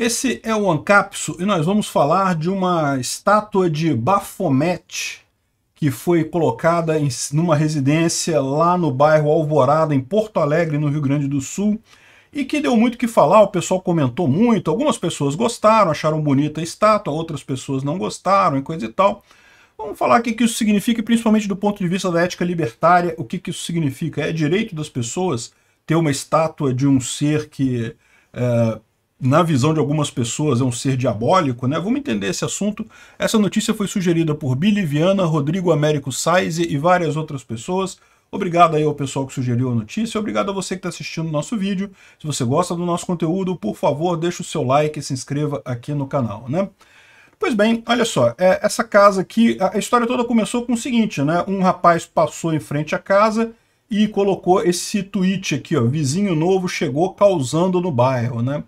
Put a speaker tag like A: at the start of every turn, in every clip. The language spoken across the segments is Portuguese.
A: Esse é o Ancapso e nós vamos falar de uma estátua de Baphomet que foi colocada em numa residência lá no bairro Alvorada, em Porto Alegre, no Rio Grande do Sul, e que deu muito o que falar, o pessoal comentou muito, algumas pessoas gostaram, acharam bonita a estátua, outras pessoas não gostaram e coisa e tal. Vamos falar o que isso significa, principalmente do ponto de vista da ética libertária, o que isso significa. É direito das pessoas ter uma estátua de um ser que... É, na visão de algumas pessoas, é um ser diabólico, né? Vamos entender esse assunto. Essa notícia foi sugerida por Billy Viana, Rodrigo Américo Saiz e várias outras pessoas. Obrigado aí ao pessoal que sugeriu a notícia, obrigado a você que está assistindo o nosso vídeo. Se você gosta do nosso conteúdo, por favor, deixe o seu like e se inscreva aqui no canal, né? Pois bem, olha só, é, essa casa aqui, a história toda começou com o seguinte, né? Um rapaz passou em frente à casa e colocou esse tweet aqui, ó, vizinho novo chegou causando no bairro, né?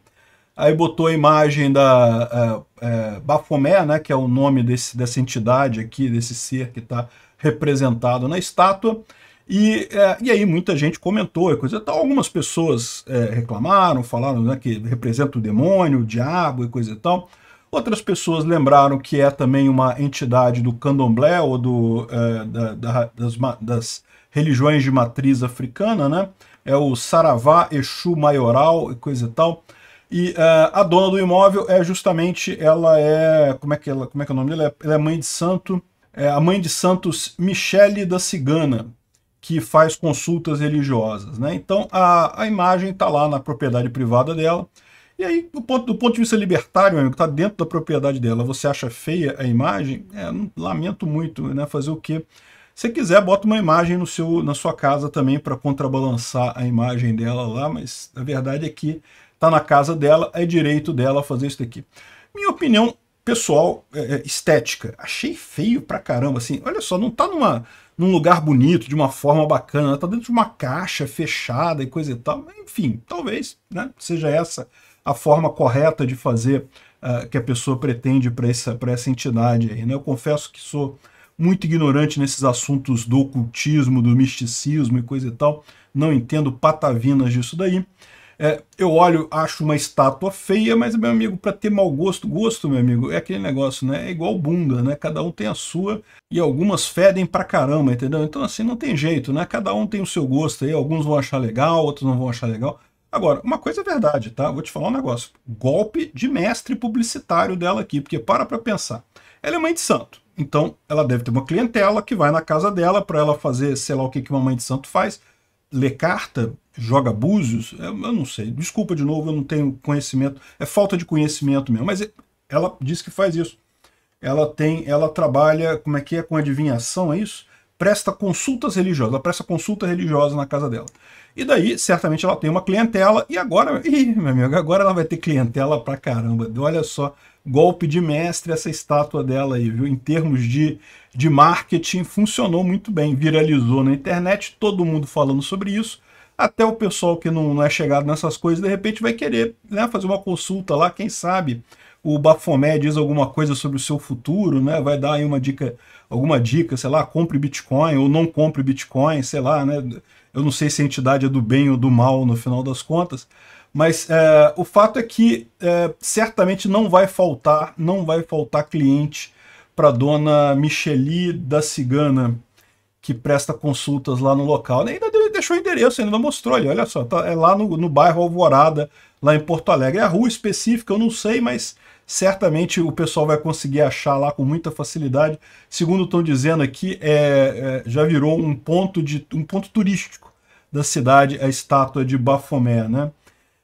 A: aí botou a imagem da é, é, Bafomé, né, que é o nome desse, dessa entidade aqui, desse ser que está representado na estátua, e, é, e aí muita gente comentou, coisa tal. algumas pessoas é, reclamaram, falaram né, que representa o demônio, o diabo e coisa e tal, Outras pessoas lembraram que é também uma entidade do candomblé ou do, é, da, da, das, das religiões de matriz africana, né? É o Saravá, Exu Maioral e coisa e tal. E uh, a dona do imóvel é justamente, ela é, como é que, ela, como é, que é o nome dela? Ela é mãe de santo, é a mãe de santos Michele da Cigana, que faz consultas religiosas. Né? Então a, a imagem está lá na propriedade privada dela. E aí, do ponto, do ponto de vista libertário, meu amigo, está dentro da propriedade dela, você acha feia a imagem? É, não, lamento muito, né? fazer o quê? Se quiser, bota uma imagem no seu, na sua casa também para contrabalançar a imagem dela lá, mas a verdade é que está na casa dela, é direito dela fazer isso daqui. Minha opinião pessoal, é, é, estética, achei feio pra caramba, assim, olha só, não tá numa, num lugar bonito, de uma forma bacana, tá dentro de uma caixa fechada e coisa e tal, enfim, talvez, né, seja essa a forma correta de fazer uh, que a pessoa pretende para essa, essa entidade aí, né, eu confesso que sou muito ignorante nesses assuntos do ocultismo, do misticismo e coisa e tal, não entendo patavinas disso daí, é, eu olho, acho uma estátua feia, mas, meu amigo, para ter mau gosto, gosto, meu amigo, é aquele negócio, né? É igual bunda, né? Cada um tem a sua e algumas fedem pra caramba, entendeu? Então, assim, não tem jeito, né? Cada um tem o seu gosto aí, alguns vão achar legal, outros não vão achar legal. Agora, uma coisa é verdade, tá? Vou te falar um negócio. Golpe de mestre publicitário dela aqui, porque para pra pensar. Ela é mãe de santo, então ela deve ter uma clientela que vai na casa dela para ela fazer, sei lá o que, que uma mãe de santo faz, carta joga Búzios, eu, eu não sei. Desculpa de novo, eu não tenho conhecimento. É falta de conhecimento mesmo. Mas ela diz que faz isso. Ela tem, ela trabalha, como é que é, com adivinhação, é isso? presta consultas religiosas, ela presta consulta religiosa na casa dela. E daí, certamente, ela tem uma clientela, e agora, ih, meu amigo, agora ela vai ter clientela pra caramba. Olha só, golpe de mestre essa estátua dela aí, viu? Em termos de, de marketing, funcionou muito bem, viralizou na internet, todo mundo falando sobre isso, até o pessoal que não, não é chegado nessas coisas, de repente vai querer né, fazer uma consulta lá, quem sabe o Bafomé diz alguma coisa sobre o seu futuro, né? Vai dar aí uma dica, alguma dica, sei lá, compre Bitcoin ou não compre Bitcoin, sei lá, né? Eu não sei se a entidade é do bem ou do mal no final das contas, mas é, o fato é que é, certamente não vai faltar, não vai faltar cliente para dona Micheli da Cigana que presta consultas lá no local. Ainda deixou o endereço, ainda não mostrou ali. Olha só, tá, é lá no, no bairro Alvorada, lá em Porto Alegre. É a rua específica, eu não sei, mas certamente o pessoal vai conseguir achar lá com muita facilidade. Segundo estão dizendo aqui, é, é, já virou um ponto, de, um ponto turístico da cidade, a estátua de Bafomé, né?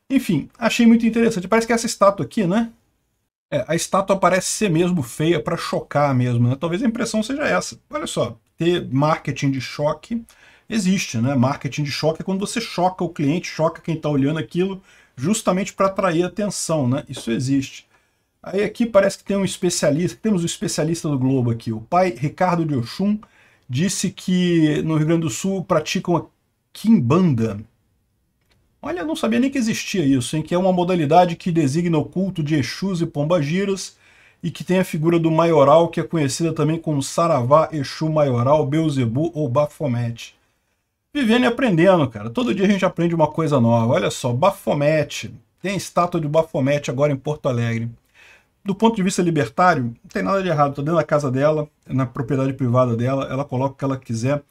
A: Enfim, achei muito interessante. Parece que essa estátua aqui, né? É, a estátua parece ser mesmo feia para chocar mesmo, né? Talvez a impressão seja essa. Olha só, ter marketing de choque existe, né? Marketing de choque é quando você choca o cliente, choca quem está olhando aquilo, justamente para atrair atenção, né? Isso existe. Aí aqui parece que tem um especialista, temos um especialista do Globo aqui, o pai Ricardo de Oxum, disse que no Rio Grande do Sul praticam a Kimbanda. Olha, eu não sabia nem que existia isso, em que é uma modalidade que designa o culto de Exus e Pombagiras e que tem a figura do maioral, que é conhecida também como Saravá, Exu Maioral, Beuzebu ou Baphomet vivendo e aprendendo, cara. Todo dia a gente aprende uma coisa nova. Olha só, Bafomete. Tem a estátua de Bafomete agora em Porto Alegre. Do ponto de vista libertário, não tem nada de errado. Tá dentro da casa dela, na propriedade privada dela, ela coloca o que ela quiser.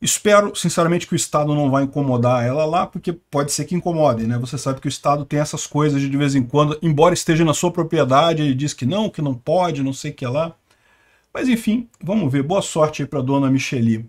A: Espero, sinceramente, que o Estado não vá incomodar ela lá, porque pode ser que incomode, né? Você sabe que o Estado tem essas coisas de, vez em quando, embora esteja na sua propriedade, ele diz que não, que não pode, não sei o que lá. Mas enfim, vamos ver. Boa sorte aí para dona Micheli.